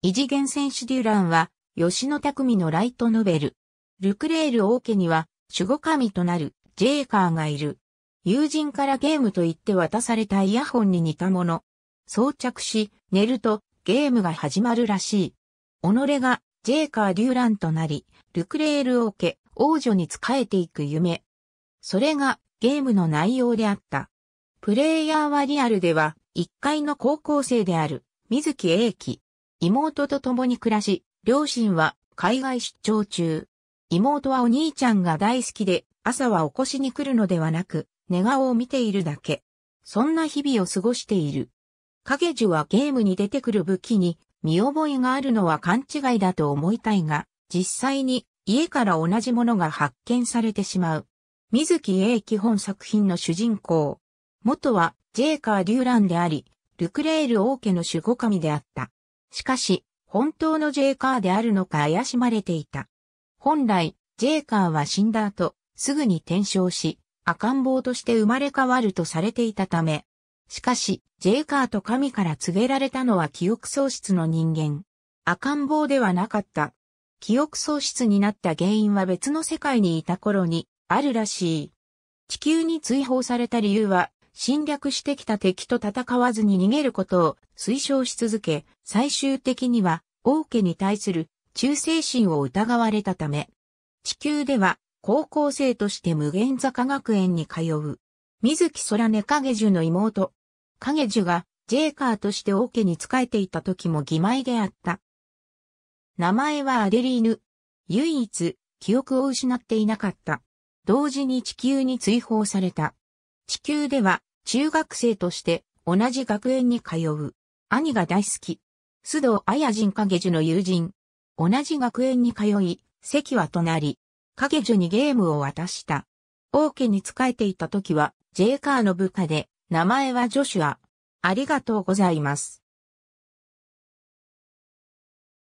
異次元戦士デュランは、吉野匠のライトノベル。ルクレール王家には、守護神となる、ジェーカーがいる。友人からゲームと言って渡されたイヤホンに似たもの。装着し、寝ると、ゲームが始まるらしい。己が、ジェーカー・デューランとなり、ルクレール王家、王女に仕えていく夢。それが、ゲームの内容であった。プレイヤーはリアルでは、1階の高校生である、水木英樹。妹と共に暮らし、両親は海外出張中。妹はお兄ちゃんが大好きで、朝は起こしに来るのではなく、寝顔を見ているだけ。そんな日々を過ごしている。影樹はゲームに出てくる武器に見覚えがあるのは勘違いだと思いたいが、実際に家から同じものが発見されてしまう。水木英基本作品の主人公。元はジェイカー・デューランであり、ルクレール王家の守護神であった。しかし、本当のジェイカーであるのか怪しまれていた。本来、ジェイカーは死んだ後、すぐに転生し、赤ん坊として生まれ変わるとされていたため。しかし、ジェイカーと神から告げられたのは記憶喪失の人間。赤ん坊ではなかった。記憶喪失になった原因は別の世界にいた頃に、あるらしい。地球に追放された理由は、侵略してきた敵と戦わずに逃げることを推奨し続け、最終的には王家に対する忠誠心を疑われたため、地球では高校生として無限坂学園に通う、水木空根影樹の妹、影樹がジェイカーとして王家に仕えていた時も義妹であった。名前はアデリーヌ。唯一、記憶を失っていなかった。同時に地球に追放された。地球では中学生として同じ学園に通う。兄が大好き。須藤綾人影樹の友人。同じ学園に通い、席は隣。影樹にゲームを渡した。王家に仕えていた時は、ジェイカーの部下で、名前はジョシュア。ありがとうございます。